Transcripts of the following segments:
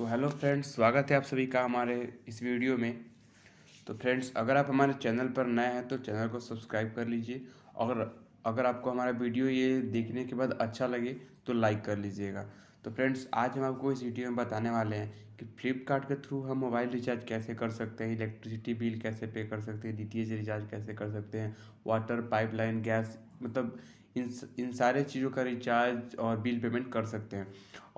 तो hello friends स्वागत है आप सभी का हमारे इस वीडियो में तो फ्रेंड्स अगर आप हमारे चैनल पर नए हैं तो चैनल को सब्सक्राइब कर लीजिए और अगर आपको हमारा वीडियो ये देखने के बाद अच्छा लगे तो लाइक कर लीजिएगा तो फ्रेंड्स आज हम आपको इस वीडियो में बताने वाले हैं कि फ्लिपकार्ट के थ्रू हम मोबाइल रिचार्ज कैसे कर सकते हैं इलेक्ट्रिसिटी बिल कैसे पे कर सकते हैं डी रिचार्ज कैसे कर सकते हैं वाटर पाइपलाइन गैस मतलब इन इन सारे चीज़ों का रिचार्ज और बिल पेमेंट कर सकते हैं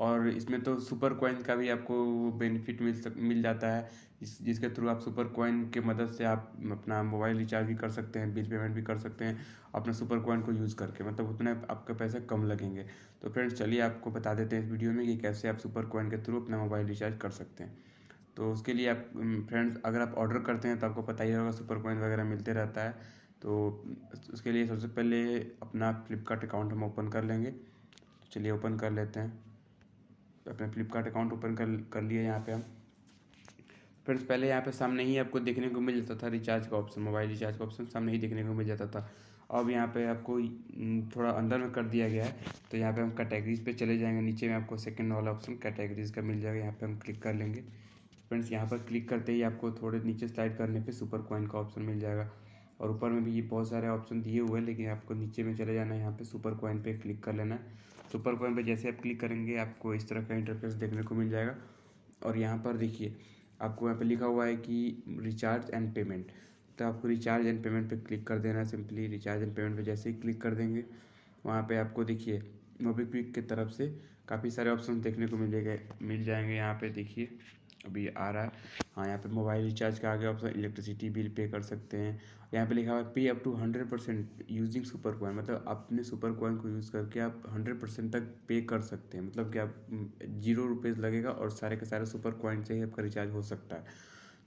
और इसमें तो सुपर कॉइन का भी आपको बेनिफिट मिल सक मिल जाता है जिस जिसके थ्रू आप सुपर कॉइन के मदद से आप अपना मोबाइल रिचार्ज भी कर सकते हैं बिल पेमेंट भी कर सकते हैं अपना सुपर कॉइन को यूज़ करके मतलब उतने आपके पैसे कम लगेंगे तो फ्रेंड्स चलिए आपको बता देते हैं इस वीडियो में कि कैसे आप सुपर कॉइन के थ्रू अपना मोबाइल रिचार्ज कर सकते हैं तो उसके लिए आप फ्रेंड्स अगर आप ऑर्डर करते हैं तो आपको पता ही होगा सुपर कॉइन वगैरह मिलते रहता है तो उसके लिए सबसे पहले अपना फ्लिपकार्ट अकाउंट हम ओपन कर लेंगे तो चलिए ओपन कर लेते हैं अपने फ्लिपकार्ट अकाउंट ओपन कर कर लिए यहाँ पे हम फ्रेंड्स पहले यहाँ पे सामने ही आपको देखने को मिल जाता था रिचार्ज का ऑप्शन मोबाइल रिचार्ज का ऑप्शन सामने ही देखने को मिल जाता था अब यहाँ पे आपको थोड़ा अंदर में कर दिया गया है तो यहाँ पे हम कैटेगरीज पे चले जाएंगे नीचे में आपको सेकंड वाला ऑप्शन कैटेगरीज का मिल जाएगा यहाँ पे हम क्लिक कर लेंगे फ्रेंड्स यहाँ पर क्लिक करते ही आपको थोड़े नीचे स्लाइड करने पे सुपर कॉइन का ऑप्शन मिल जाएगा और ऊपर में भी ये बहुत सारे ऑप्शन दिए हुए हैं लेकिन आपको नीचे में चले जाना है यहाँ पे सुपर कॉइन पे क्लिक कर लेना है सुपर कॉइन पे जैसे आप क्लिक करेंगे आपको इस तरह का इंटरफेस देखने को मिल जाएगा और यहाँ पर देखिए आपको यहाँ पर लिखा हुआ है कि रिचार्ज एंड पेमेंट तो आपको रिचार्ज एंड पेमेंट पे क्लिक कर देना सिंपली रिचार्ज एंड पेमेंट पे जैसे ही क्लिक कर देंगे वहाँ पे आपको देखिए मोबीक्विक की तरफ से काफ़ी सारे ऑप्शन देखने को मिलेगा मिल जाएंगे यहाँ पे देखिए अभी आ रहा है हाँ यहाँ पे मोबाइल रिचार्ज का आगे ऑप्शन इलेक्ट्रिसिटी बिल पे कर सकते हैं यहाँ पे लिखा हुआ है pay up to hundred percent using super coin मतलब अपने सुपर कॉइन को यूज़ करके आप हंड्रेड परसेंट तक पे कर सकते हैं मतलब कि आप जीरो रुपीज़ लगेगा और सारे के सारे सुपर कॉइन से ही आपका रिचार्ज हो सकता है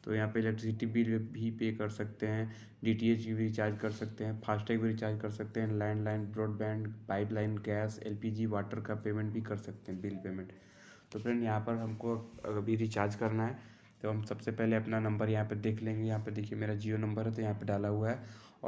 तो यहाँ पे इलेक्ट्रिसिटी बिल भी पे कर सकते हैं डी टी एच भी रिचार्ज कर सकते हैं फास्टैग भी रिचार्ज कर सकते हैं landline broadband pipeline gas L P G water का पेमेंट भी कर सकते हैं बिल पेमेंट तो फ्रेंड यहाँ पर हमको अभी रिचार्ज करना है तो हम सबसे पहले अपना नंबर यहाँ पर देख लेंगे यहाँ पर देखिए मेरा जियो नंबर है तो यहाँ पर डाला हुआ है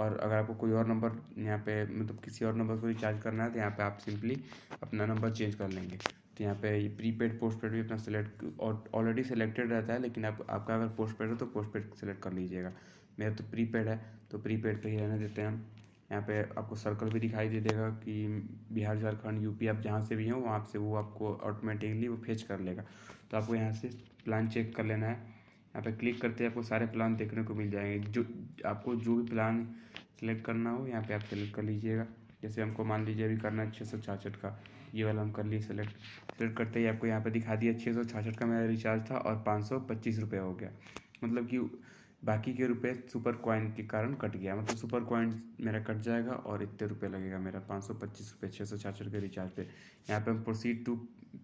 और अगर आपको कोई और नंबर यहाँ पे मतलब किसी और नंबर को रिचार्ज करना है तो यहाँ पे आप सिंपली अपना नंबर चेंज कर लेंगे तो यहाँ पे प्रीपेड पोस्ट पेड भी अपना सेलेक्ट और ऑलरेडी सेलेक्टेड रहता है लेकिन आप आपका अगर पोस्ट पेड है तो पोस्ट पेड सेलेक्ट कर लीजिएगा मेरा तो प्रीपेड है तो प्रीपेड पे ही रहने देते हैं हम यहाँ पे आपको सर्कल भी दिखाई दे देगा कि बिहार झारखंड यूपी आप जहाँ से भी हों वहाँ से वो आपको ऑटोमेटिकली वो फेच कर लेगा तो आपको यहाँ से प्लान चेक कर लेना है यहाँ पे क्लिक करते ही आपको सारे प्लान देखने को मिल जाएंगे जो आपको जो भी प्लान सेलेक्ट करना हो यहाँ पे आप सेलेक्ट कर लीजिएगा जैसे हमको मान लीजिए अभी करना है छः सौ छाछठ का ये वाला हम कर लिए सेलेक्ट सेलेक्ट करते ही आपको यहाँ पे दिखा दिया छः सौ छाछठ का मेरा रिचार्ज था और पाँच सौ पच्चीस रुपये हो गया मतलब कि बाकी के रुपए सुपर कॉइन के कारण कट गया मतलब सुपर कॉइन मेरा कट जाएगा और इतने रुपये लगेगा मेरा पाँच सौ पच्चीस रुपये छः सौ छाछठ के रिचार्ज पे यहाँ पे हम प्रोसीड टू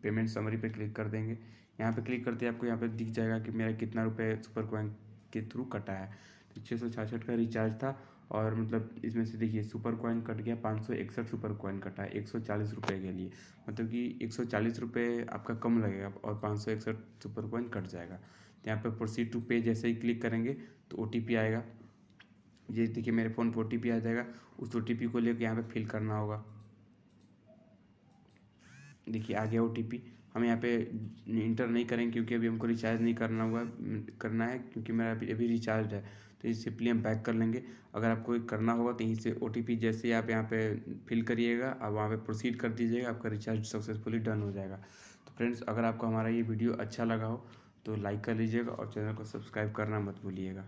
पेमेंट समरी पे क्लिक कर देंगे यहाँ पे क्लिक करते आपको यहाँ पे दिख जाएगा कि मेरा कितना रुपये सुपर कॉइन के थ्रू कटा है तो छः सौ छाछठ का रिचार्ज था और मतलब इसमें से देखिए सुपर कॉइन कट गया पाँच सौ इकसठ सुपर कॉइन कटा है एक सौ चालीस रुपये के लिए मतलब कि एक सौ चालीस रुपये आपका कम लगेगा और पाँच सौ इकसठ सुपर कॉइन कट जाएगा तो यहाँ पर प्रोसीड टू पे जैसे ही क्लिक करेंगे तो ओ आएगा ये देखिए मेरे फ़ोन पर ओ आ जाएगा उस ओ को लेकर यहाँ पर फिल करना होगा देखिए आ गया ओ हम यहाँ पे इंटर नहीं करेंगे क्योंकि अभी हमको रिचार्ज नहीं करना हुआ करना है क्योंकि मेरा अभी अभी रिचार्ज है तो इसे सिंपली हम बैक कर लेंगे अगर आपको करना होगा तो यहीं से ओ जैसे ही आप यहाँ पे फिल करिएगा आप वहाँ पे प्रोसीड कर दीजिएगा आपका रिचार्ज सक्सेसफुली डन हो जाएगा तो फ्रेंड्स अगर आपको हमारा ये वीडियो अच्छा लगा हो तो लाइक कर लीजिएगा और चैनल को सब्सक्राइब करना मत भूलिएगा